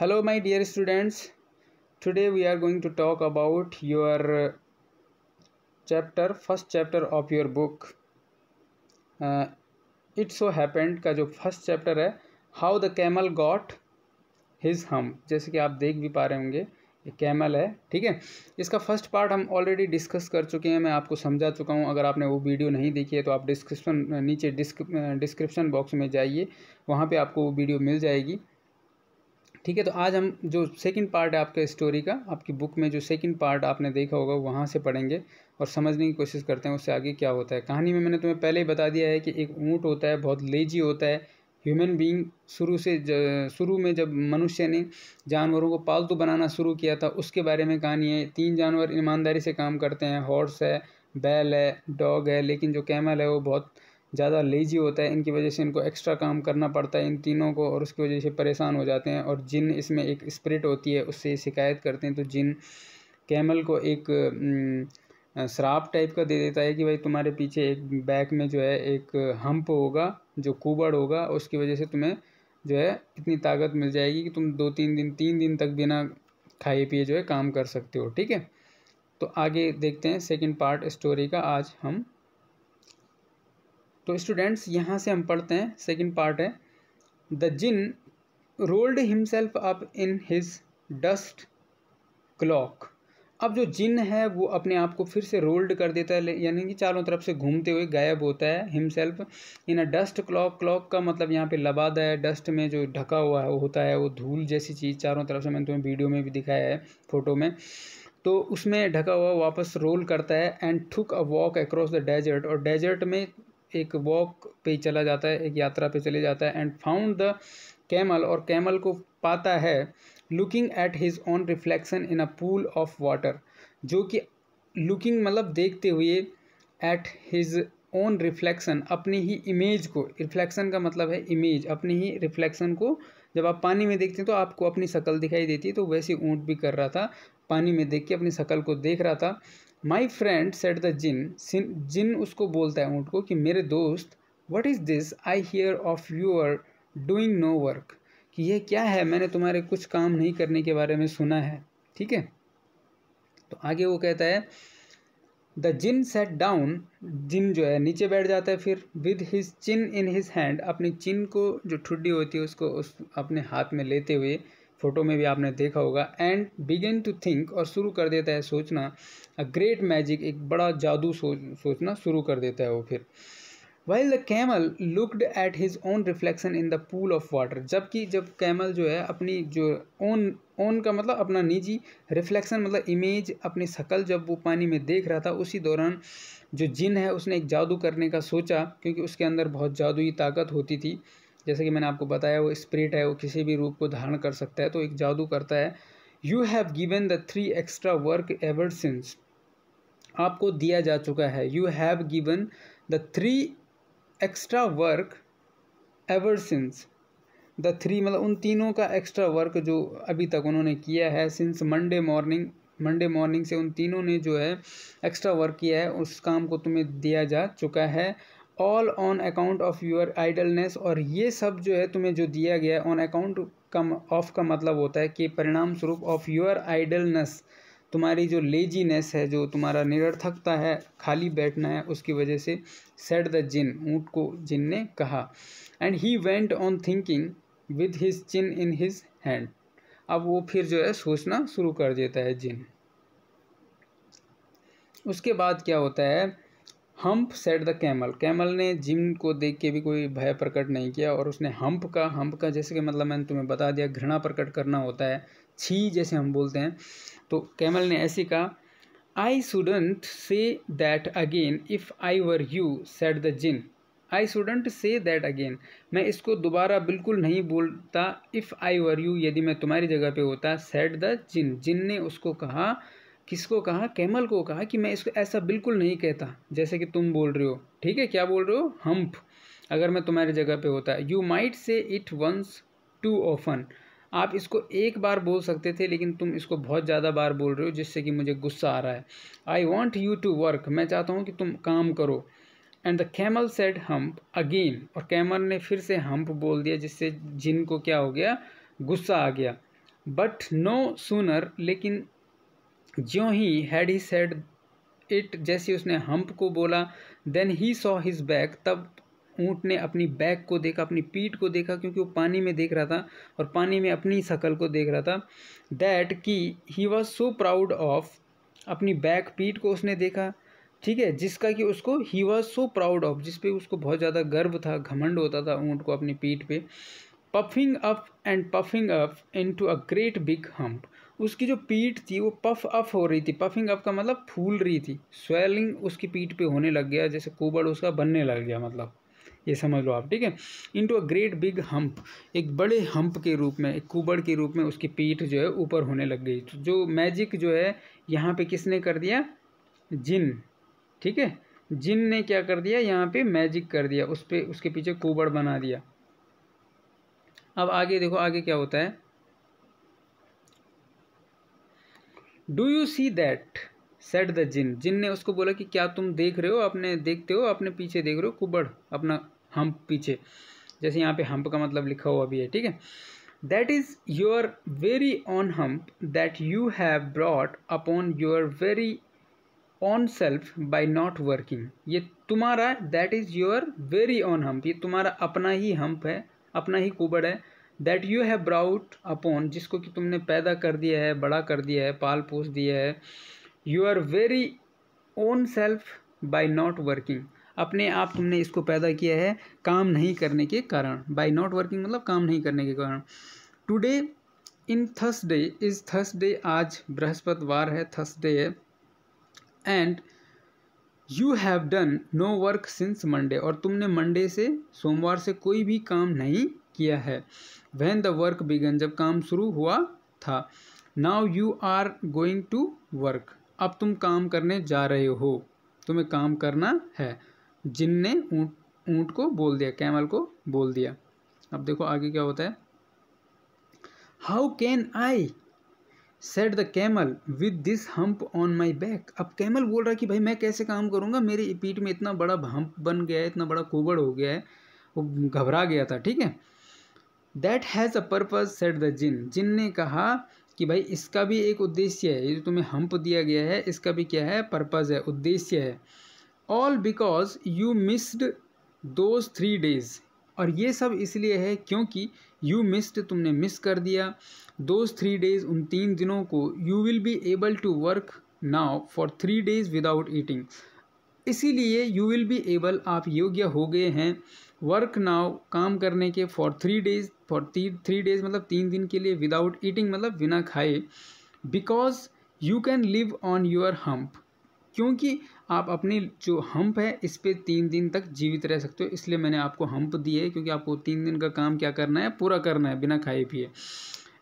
hello my dear students today we are going to talk about your chapter first chapter of your book it's so happened का जो first chapter है how the camel got his hump जैसे कि आप देख भी पा रहे होंगे ये कैमल है ठीक है इसका फर्स्ट पार्ट हम ऑलरेडी डिस्कस कर चुके हैं मैं आपको समझा चुका हूँ अगर आपने वो वीडियो नहीं देखी है तो आप डिस्क्रिप्शन नीचे डिस्क्रिप्शन बॉक्स uh, में जाइए वहाँ पे आपको वो वीडियो मिल जाएगी ठीक है तो आज हम जो सेकंड पार्ट है आपके स्टोरी का आपकी बुक में जो सेकंड पार्ट आपने देखा होगा वहाँ से पढ़ेंगे और समझने की कोशिश करते हैं उससे आगे क्या होता है कहानी में मैंने तुम्हें पहले ही बता दिया है कि एक ऊँट होता है बहुत लेजी होता है ह्यूमन बीइंग शुरू से शुरू में जब मनुष्य ने जानवरों को पालतू बनाना शुरू किया था उसके बारे में कहानी है तीन जानवर ईमानदारी से काम करते हैं हॉर्स है बैल है डॉग है लेकिन जो कैमल है वो बहुत ज़्यादा लेजी होता है इनकी वजह से इनको एक्स्ट्रा काम करना पड़ता है इन तीनों को और उसकी वजह से परेशान हो जाते हैं और जिन इसमें एक स्प्रिट होती है उससे शिकायत करते हैं तो जिन कैमल को एक श्राप टाइप का दे देता है कि भाई तुम्हारे पीछे एक बैक में जो है एक हम्प होगा जो कुबड़ होगा उसकी वजह से तुम्हें जो है इतनी ताकत मिल जाएगी कि तुम दो तीन दिन तीन दिन तक बिना खाए पिए जो है काम कर सकते हो ठीक है तो आगे देखते हैं सेकंड पार्ट स्टोरी का आज हम तो स्टूडेंट्स यहाँ से हम पढ़ते हैं सेकंड पार्ट है the djinn rolled himself up in his dust cloak अब जो जिन है वो अपने आप को फिर से रोल्ड कर देता है यानी कि चारों तरफ से घूमते हुए गायब होता है himself in a dust cloak cloak का मतलब यहाँ पे लबादा है डस्ट में जो ढका हुआ है वो होता है वो धूल जैसी चीज़ चारों तरफ से मैंने तुम्हें वीडियो में भी दिखाया है फोटो में तो उसमें ढका हुआ वापस रोल करता है and took a walk across the desert और डेजर्ट में एक वॉक पे चला जाता है एक यात्रा पे चले जाता है एंड फाउंड द कैमल और कैमल को पाता है looking at his own reflection in a pool of water जो कि लुकिंग मतलब देखते हुए एट हिज ऑन रिफ्लेक्शन अपनी ही इमेज को रिफ्लेक्शन का मतलब है इमेज अपनी ही रिफ्लेक्शन को जब आप पानी में देखते हैं तो आपको अपनी शकल दिखाई देती है तो वैसे ऊँट भी कर रहा था पानी में देख के अपनी शकल को देख रहा था my friend said the djinn djinn उसको बोलता है ऊँट को कि मेरे दोस्त what is this I hear of your doing no work कि यह क्या है मैंने तुम्हारे कुछ काम नहीं करने के बारे में सुना है ठीक है तो आगे वो कहता है the djinn sat down djinn जो है नीचे बैठ जाता है फिर with his chin in his hand अपनी चिन को जो ठुड्डी होती है उसको उस अपने हाथ में लेते हुए फ़ोटो में भी आपने देखा होगा एंड बिगिन टू थिंक और शुरू कर देता है सोचना अ ग्रेट मैजिक एक बड़ा जादू सोच सोचना शुरू कर देता है वो फिर while the camel looked at his own reflection in the pool of water जबकि जब कैमल जो है अपनी जो ओन ओन का मतलब अपना निजी रिफ्लेक्शन मतलब इमेज अपनी शक्ल जब वो पानी में देख रहा था उसी दौरान जो जिन है उसने एक जादू करने का सोचा क्योंकि उसके अंदर बहुत जादुई ताकत होती थी जैसे कि मैंने आपको बताया वो स्प्रिट है वो किसी भी रूप को धारण कर सकता है तो एक जादू करता है you have given the three extra work ever since आपको दिया जा चुका है you have given the three extra work ever since the three मतलब उन तीनों का एक्स्ट्रा वर्क जो अभी तक उन्होंने किया है since Monday morning Monday morning से उन तीनों ने जो है एक्स्ट्रा वर्क किया है उस काम को तुम्हें दिया जा चुका है all on account of your idleness और ये सब जो है तुम्हें जो दिया गया ऑन अकाउंट का ऑफ का मतलब होता है कि परिणाम स्वरूप ऑफ योर आइडलनेस तुम्हारी जो लेजीनेस है जो तुम्हारा निरर्थकता है खाली बैठना है उसकी वजह से सेट द जिन ऊँट को जिन ने कहा and he went on thinking with his chin in his hand अब वो फिर जो है सोचना शुरू कर देता है जिन उसके बाद क्या होता है hump said the camel camel ने जिम को देख के भी कोई भय प्रकट नहीं किया और उसने हम्प का हम्प का जैसे कि मतलब मैंने तुम्हें बता दिया घृणा प्रकट करना होता है छी जैसे हम बोलते हैं तो कैमल ने ऐसे कहा I shouldn't say that again if I were you said the djinn I shouldn't say that again मैं इसको दोबारा बिल्कुल नहीं बोलता इफ़ आई वर यू यदि मैं तुम्हारी जगह पे होता सेट द जिन जिन ने उसको कहा किसको कहा कैमल को कहा कि मैं इसको ऐसा बिल्कुल नहीं कहता जैसे कि तुम बोल रहे हो ठीक है क्या बोल रहे हो हम्प अगर मैं तुम्हारी जगह पे होता you might say it once too often आप इसको एक बार बोल सकते थे लेकिन तुम इसको बहुत ज़्यादा बार बोल रहे हो जिससे कि मुझे गुस्सा आ रहा है I want you to work मैं चाहता हूँ कि तुम काम करो and the camel said hump again और कैमल ने फिर से हम्प बोल दिया जिससे जिन को क्या हो गया गुस्सा आ गया बट नो सुनर लेकिन ज्यों ही हैड ही सेड इट जैसे उसने हम्प को बोला then he saw his back तब ऊँट ने अपनी बैक को देखा अपनी पीठ को देखा क्योंकि वो पानी में देख रहा था और पानी में अपनी शकल को देख रहा था दैट कि he was so proud of अपनी बैक पीठ को उसने देखा ठीक है जिसका कि उसको he was so proud of जिसपे उसको बहुत ज़्यादा गर्व था घमंड होता था ऊँट को अपनी पीठ पे puffing up and puffing up into a great big hump उसकी जो पीठ थी वो पफ अप हो रही थी पफिंग अप का मतलब फूल रही थी स्वेलिंग उसकी पीठ पे होने लग गया जैसे कोबड़ उसका बनने लग गया मतलब ये समझ लो आप ठीक है into a great big hump एक बड़े हम्प के रूप में एक कुबड़ के रूप में उसकी पीठ जो है ऊपर होने लग गई तो जो मैजिक जो है यहाँ पे किसने कर दिया जिन ठीक है जिन ने क्या कर दिया यहाँ पे मैजिक कर दिया उस पर उसके पीछे कुबड़ बना दिया अब आगे देखो आगे क्या होता है do you see that said the djinn djinn ने उसको बोला कि क्या तुम देख रहे हो अपने देखते हो अपने पीछे देख रहे हो कुबड़ अपना हम्प पीछे जैसे यहाँ पे हम्प का मतलब लिखा हुआ भी है ठीक है that is your very own hump that you have brought upon your very own self by not working ये तुम्हारा that is your very own hump ये तुम्हारा अपना ही हम्प है अपना ही कुबड़ है that you have brought upon जिसको कि तुमने पैदा कर दिया है बड़ा कर दिया है पाल पोस दिया है you are very own self by not working अपने आप तुमने इसको पैदा किया है काम नहीं करने के कारण बाय नॉट वर्किंग मतलब काम नहीं करने के कारण today in Thursday is Thursday आज बृहस्पतिवार है थर्सडे है and you have done no work since Monday और तुमने मंडे से सोमवार से कोई भी काम नहीं किया है वैन द वर्क बिगन जब काम शुरू हुआ था now you are going to work अब तुम काम करने जा रहे हो तुम्हें काम करना है जिनने ऊँट ऊँट को बोल दिया कैमल को बोल दिया अब देखो आगे क्या होता है how can I said the camel with this hump on my back अब कैमल बोल रहा है कि भाई मैं कैसे काम करूँगा मेरी पीठ में इतना बड़ा हम्प बन गया है इतना बड़ा कोबड़ हो गया है वो घबरा गया था ठीक है that has a purpose said the djinn djinn ने कहा कि भाई इसका भी एक उद्देश्य है ये जो तुम्हें हम्प दिया गया है इसका भी क्या है पर्पज़ है उद्देश्य है all because you missed those three days और ये सब इसलिए है क्योंकि यू मिस्ड तुमने मिस कर दिया दोज थ्री डेज उन तीन दिनों को you will be able to work now for three days without eating इसीलिए यू विल बी एबल आप योग्य हो गए हैं वर्क नाउ काम करने के for three days for three days मतलब तीन दिन के लिए विदाउट ईटिंग मतलब बिना खाए because you can live on your hump क्योंकि आप अपने जो हम्प है इस पर तीन दिन तक जीवित रह सकते हो इसलिए मैंने आपको हम्प दिए है क्योंकि आपको तीन दिन का काम क्या करना है पूरा करना है बिना खाए पिए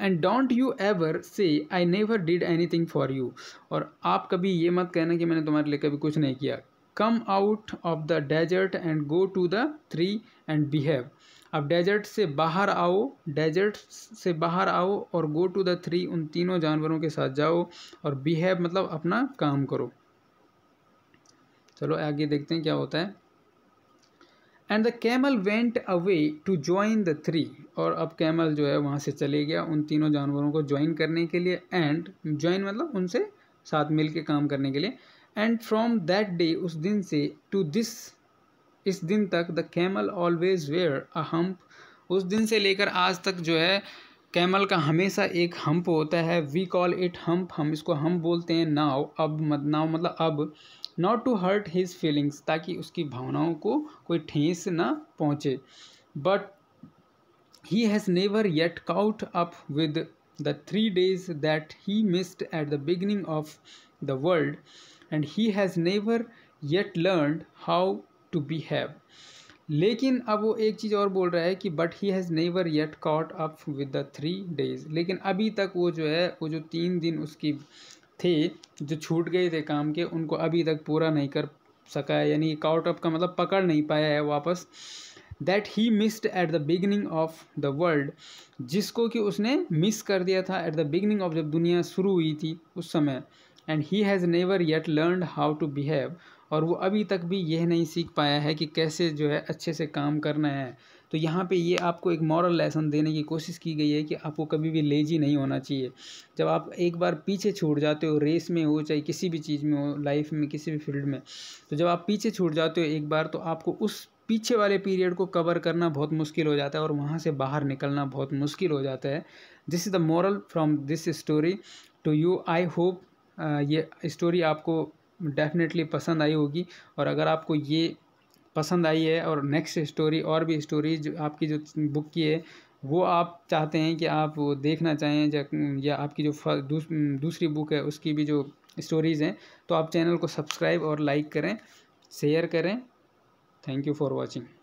and don't you ever say I never did anything for you और आप कभी ये मत कहना कि मैंने तुम्हारे लिए कभी कुछ नहीं किया come out of the desert and go to the three and behave अब डेजर्ट से बाहर आओ डेजर्ट से बाहर आओ और गो टू द थ्री उन तीनों जानवरों के साथ जाओ और बिहेव मतलब अपना काम करो चलो आगे देखते हैं क्या होता है and the camel went away to join the three और अब कैमल जो है वहाँ से चले गया उन तीनों जानवरों को ज्वाइन करने के लिए एंड ज्वाइन मतलब उनसे साथ मिल के काम करने के लिए एंड फ्रॉम दैट डे उस दिन से टू दिस इस दिन तक the camel always wear a hump उस दिन से लेकर आज तक जो है कैमल का हमेशा एक हम्प होता है वी कॉल इट हम्प हम इसको हम बोलते हैं नाव अब मत नाव मतलब अब not to hurt his feelings ताकि उसकी भावनाओं को कोई ठेस ना पहुँचे but he has never yet caught up with the three days that he missed at the beginning of the world and he has never yet learn how to behave लेकिन अब वो एक चीज़ और बोल रहा है कि but he has never yet caught up with the three days लेकिन अभी तक वो जो है वो जो तीन दिन उसकी थे जो छूट गए थे काम के उनको अभी तक पूरा नहीं कर सका है यानी काउट अप का मतलब पकड़ नहीं पाया है वापस that he missed at the beginning of the world जिसको कि उसने मिस कर दिया था एट द बिगनिंग ऑफ जब दुनिया शुरू हुई थी उस समय and he has never yet learn how to behave और वो अभी तक भी यह नहीं सीख पाया है कि कैसे जो है अच्छे से काम करना है तो यहाँ पे ये आपको एक मॉरल लेसन देने की कोशिश की गई है कि आपको कभी भी लेजी नहीं होना चाहिए जब आप एक बार पीछे छूट जाते हो रेस में हो चाहे किसी भी चीज़ में हो लाइफ में किसी भी फील्ड में तो जब आप पीछे छूट जाते हो एक बार तो आपको उस पीछे वाले पीरियड को कवर करना बहुत मुश्किल हो जाता है और वहाँ से बाहर निकलना बहुत मुश्किल हो जाता है this is the moral from this story to you I hope ये स्टोरी आपको डेफिनेटली पसंद आई होगी और अगर आपको ये पसंद आई है और नेक्स्ट स्टोरी और भी जो आपकी जो बुक की है वो आप चाहते हैं कि आप देखना चाहें या आपकी जो दूस, दूसरी बुक है उसकी भी जो स्टोरीज़ हैं तो आप चैनल को सब्सक्राइब और लाइक करें शेयर करें थैंक यू फॉर वॉचिंग